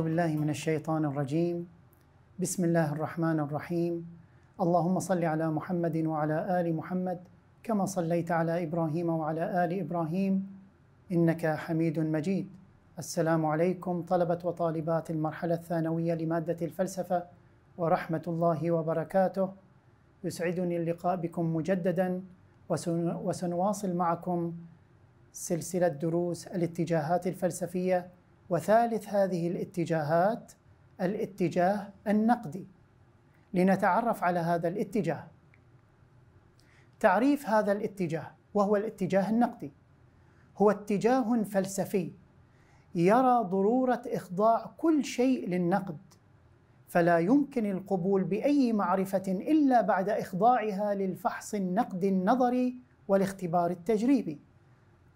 أعوذ بالله من الشيطان الرجيم بسم الله الرحمن الرحيم اللهم صل على محمد وعلى آل محمد كما صليت على إبراهيم وعلى آل إبراهيم إنك حميد مجيد السلام عليكم طلبة وطالبات المرحلة الثانوية لمادة الفلسفة ورحمة الله وبركاته يسعدني اللقاء بكم مجددا وسنواصل معكم سلسلة دروس الاتجاهات الفلسفية وثالث هذه الاتجاهات الاتجاه النقدي لنتعرف على هذا الاتجاه تعريف هذا الاتجاه وهو الاتجاه النقدي هو اتجاه فلسفي يرى ضروره اخضاع كل شيء للنقد فلا يمكن القبول باي معرفه الا بعد اخضاعها للفحص النقدي النظري والاختبار التجريبي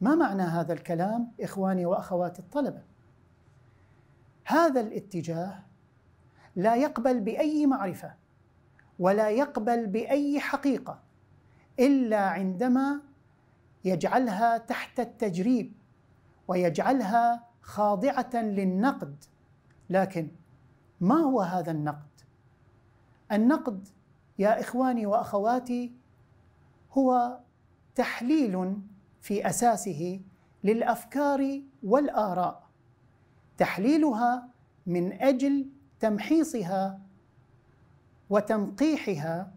ما معنى هذا الكلام اخواني واخواتي الطلبه هذا الاتجاه لا يقبل باي معرفه ولا يقبل باي حقيقه الا عندما يجعلها تحت التجريب ويجعلها خاضعه للنقد لكن ما هو هذا النقد النقد يا اخواني واخواتي هو تحليل في اساسه للافكار والاراء تحليلها من اجل تمحيصها وتنقيحها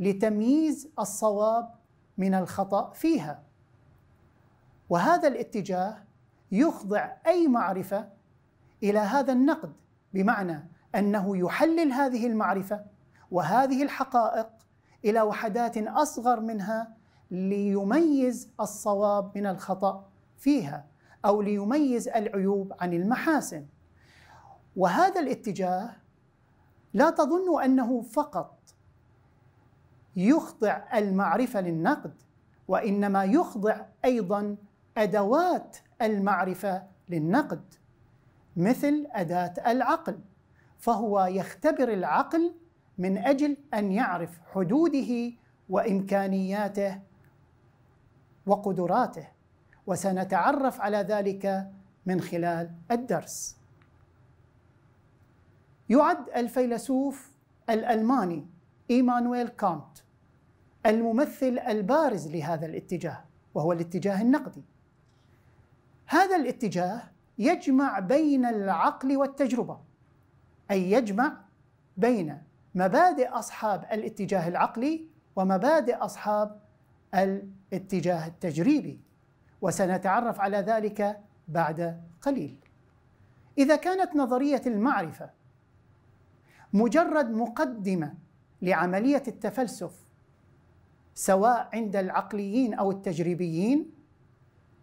لتمييز الصواب من الخطا فيها وهذا الاتجاه يخضع اي معرفه الى هذا النقد بمعنى انه يحلل هذه المعرفه وهذه الحقائق الى وحدات اصغر منها ليميز الصواب من الخطا فيها او ليميز العيوب عن المحاسن وهذا الاتجاه لا تظن انه فقط يخضع المعرفه للنقد وانما يخضع ايضا ادوات المعرفه للنقد مثل اداه العقل فهو يختبر العقل من اجل ان يعرف حدوده وامكانياته وقدراته وسنتعرف على ذلك من خلال الدرس يعد الفيلسوف الالماني ايمانويل كانت الممثل البارز لهذا الاتجاه وهو الاتجاه النقدي هذا الاتجاه يجمع بين العقل والتجربه اي يجمع بين مبادئ اصحاب الاتجاه العقلي ومبادئ اصحاب الاتجاه التجريبي وسنتعرف على ذلك بعد قليل اذا كانت نظريه المعرفه مجرد مقدمه لعمليه التفلسف سواء عند العقليين او التجريبيين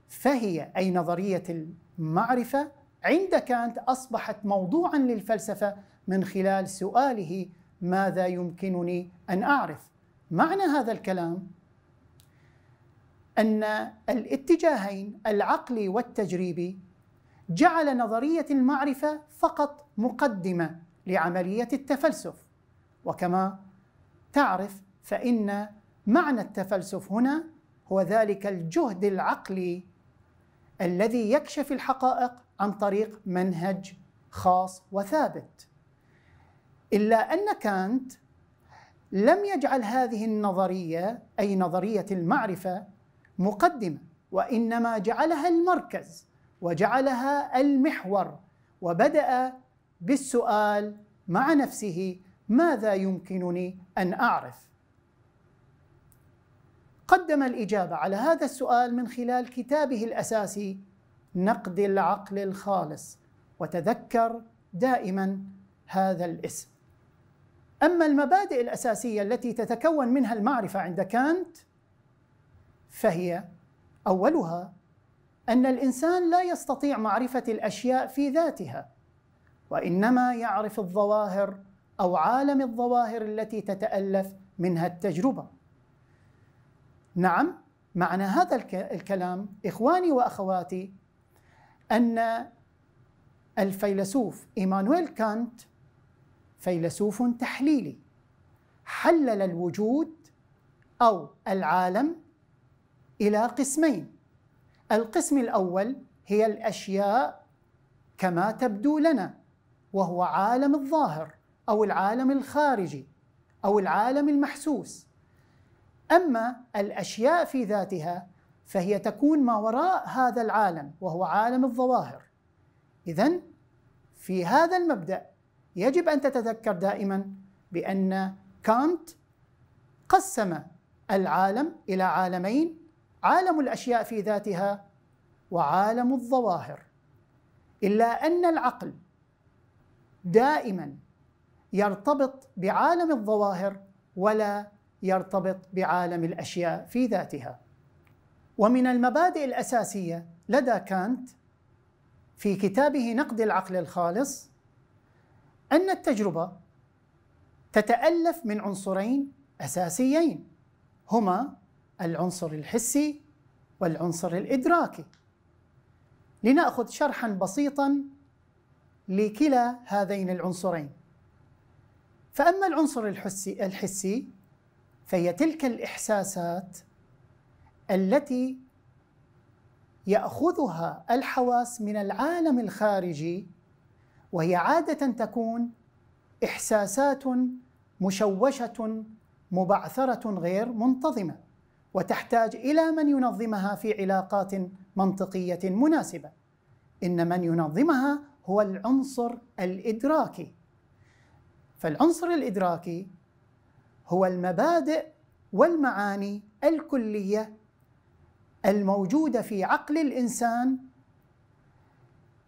فهي اي نظريه المعرفه عند كانت اصبحت موضوعا للفلسفه من خلال سؤاله ماذا يمكنني ان اعرف معنى هذا الكلام أن الاتجاهين العقلي والتجريبي جعل نظرية المعرفة فقط مقدمة لعملية التفلسف وكما تعرف فإن معنى التفلسف هنا هو ذلك الجهد العقلي الذي يكشف الحقائق عن طريق منهج خاص وثابت إلا أن كانت لم يجعل هذه النظرية أي نظرية المعرفة مقدمه وانما جعلها المركز وجعلها المحور وبدا بالسؤال مع نفسه ماذا يمكنني ان اعرف قدم الاجابه على هذا السؤال من خلال كتابه الاساسي نقد العقل الخالص وتذكر دائما هذا الاسم اما المبادئ الاساسيه التي تتكون منها المعرفه عند كانت فهي اولها ان الانسان لا يستطيع معرفه الاشياء في ذاتها وانما يعرف الظواهر او عالم الظواهر التي تتالف منها التجربه نعم معنى هذا الكلام اخواني واخواتي ان الفيلسوف ايمانويل كانت فيلسوف تحليلي حلل الوجود او العالم إلى قسمين القسم الأول هي الأشياء كما تبدو لنا وهو عالم الظاهر أو العالم الخارجي أو العالم المحسوس أما الأشياء في ذاتها فهي تكون ما وراء هذا العالم وهو عالم الظواهر إذا في هذا المبدأ يجب أن تتذكر دائما بأن كانت قسم العالم إلى عالمين عالم الاشياء في ذاتها وعالم الظواهر الا ان العقل دائما يرتبط بعالم الظواهر ولا يرتبط بعالم الاشياء في ذاتها ومن المبادئ الاساسيه لدى كانت في كتابه نقد العقل الخالص ان التجربه تتالف من عنصرين اساسيين هما العنصر الحسي والعنصر الإدراكي لنأخذ شرحا بسيطا لكلا هذين العنصرين فأما العنصر الحسي, الحسي فهي تلك الإحساسات التي يأخذها الحواس من العالم الخارجي وهي عادة تكون إحساسات مشوشة مبعثرة غير منتظمة وتحتاج إلى من ينظمها في علاقات منطقية مناسبة إن من ينظمها هو العنصر الإدراكي فالعنصر الإدراكي هو المبادئ والمعاني الكلية الموجودة في عقل الإنسان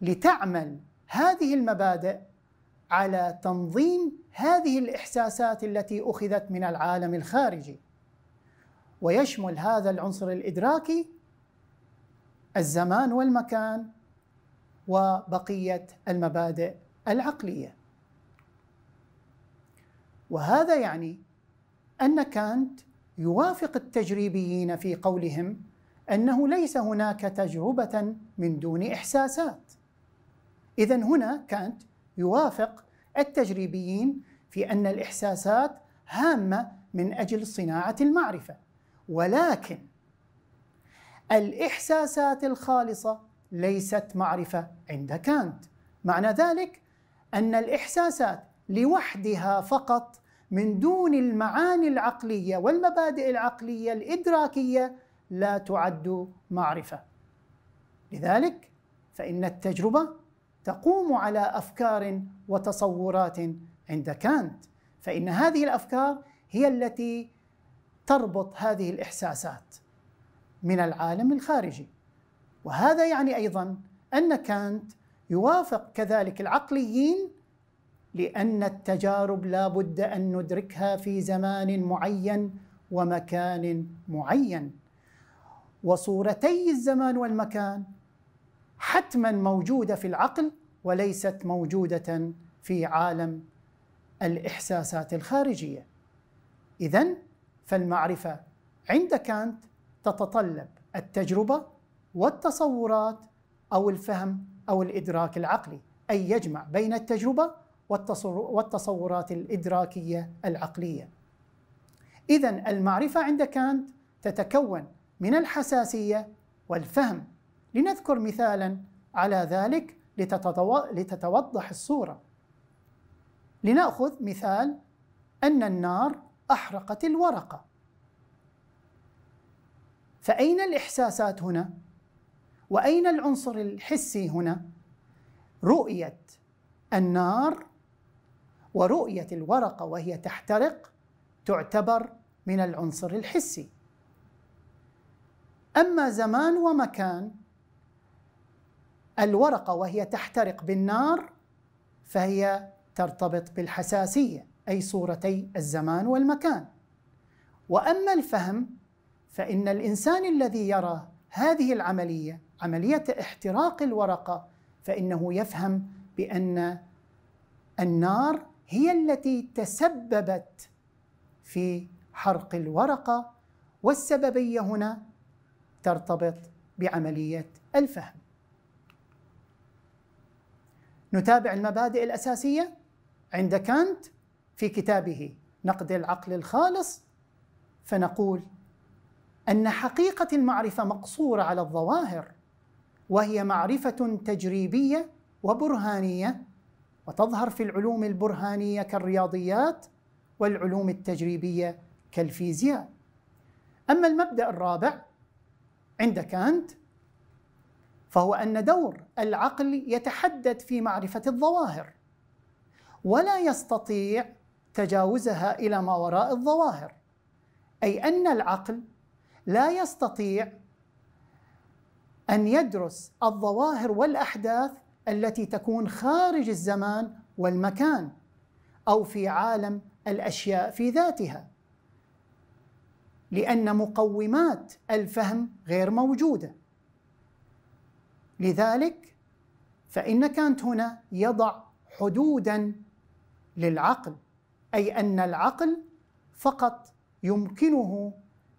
لتعمل هذه المبادئ على تنظيم هذه الإحساسات التي أخذت من العالم الخارجي ويشمل هذا العنصر الادراكي الزمان والمكان وبقيه المبادئ العقليه وهذا يعني ان كانت يوافق التجريبيين في قولهم انه ليس هناك تجربه من دون احساسات اذا هنا كانت يوافق التجريبيين في ان الاحساسات هامه من اجل صناعه المعرفه ولكن الإحساسات الخالصة ليست معرفة عند كانت معنى ذلك أن الإحساسات لوحدها فقط من دون المعاني العقلية والمبادئ العقلية الإدراكية لا تعد معرفة لذلك فإن التجربة تقوم على أفكار وتصورات عند كانت فإن هذه الأفكار هي التي تربط هذه الاحساسات من العالم الخارجي وهذا يعني ايضا ان كانت يوافق كذلك العقليين لان التجارب لا بد ان ندركها في زمان معين ومكان معين وصورتي الزمان والمكان حتما موجوده في العقل وليست موجوده في عالم الاحساسات الخارجيه اذا فالمعرفة عند كانت تتطلب التجربة والتصورات أو الفهم أو الإدراك العقلي أي يجمع بين التجربة والتصورات الإدراكية العقلية إذا المعرفة عند كانت تتكون من الحساسية والفهم لنذكر مثالا على ذلك لتتوضح الصورة لنأخذ مثال أن النار أحرقت الورقة فأين الإحساسات هنا؟ وأين العنصر الحسي هنا؟ رؤية النار ورؤية الورقة وهي تحترق تعتبر من العنصر الحسي أما زمان ومكان الورقة وهي تحترق بالنار فهي ترتبط بالحساسية أي صورتي الزمان والمكان وأما الفهم فإن الإنسان الذي يرى هذه العملية عملية احتراق الورقة فإنه يفهم بأن النار هي التي تسببت في حرق الورقة والسببية هنا ترتبط بعملية الفهم. نتابع المبادئ الأساسية عند كانت في كتابه نقد العقل الخالص فنقول ان حقيقه المعرفه مقصوره على الظواهر وهي معرفه تجريبيه وبرهانيه وتظهر في العلوم البرهانيه كالرياضيات والعلوم التجريبيه كالفيزياء اما المبدا الرابع عند كانت فهو ان دور العقل يتحدد في معرفه الظواهر ولا يستطيع تجاوزها الى ما وراء الظواهر اي ان العقل لا يستطيع ان يدرس الظواهر والاحداث التي تكون خارج الزمان والمكان او في عالم الاشياء في ذاتها لان مقومات الفهم غير موجوده لذلك فان كانت هنا يضع حدودا للعقل اي ان العقل فقط يمكنه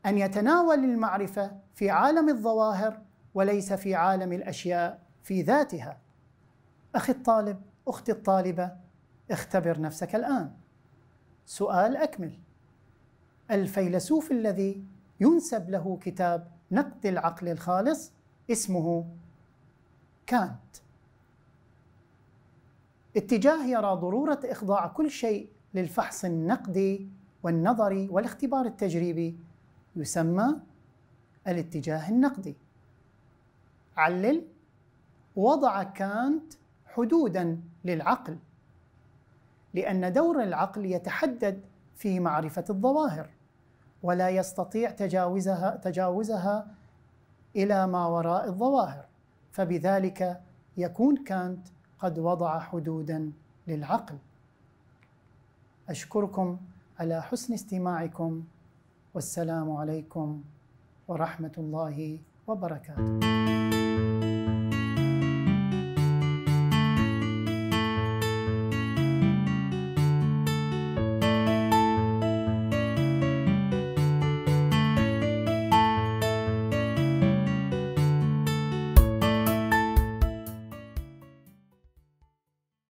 ان يتناول المعرفه في عالم الظواهر وليس في عالم الاشياء في ذاتها اخي الطالب اختي الطالبه اختبر نفسك الان سؤال اكمل الفيلسوف الذي ينسب له كتاب نقد العقل الخالص اسمه كانت اتجاه يرى ضروره اخضاع كل شيء للفحص النقدي والنظري والاختبار التجريبي يسمى الاتجاه النقدي علل وضع كانت حدودا للعقل لأن دور العقل يتحدد في معرفة الظواهر ولا يستطيع تجاوزها تجاوزها إلى ما وراء الظواهر فبذلك يكون كانت قد وضع حدودا للعقل أشكركم على حسن استماعكم والسلام عليكم ورحمة الله وبركاته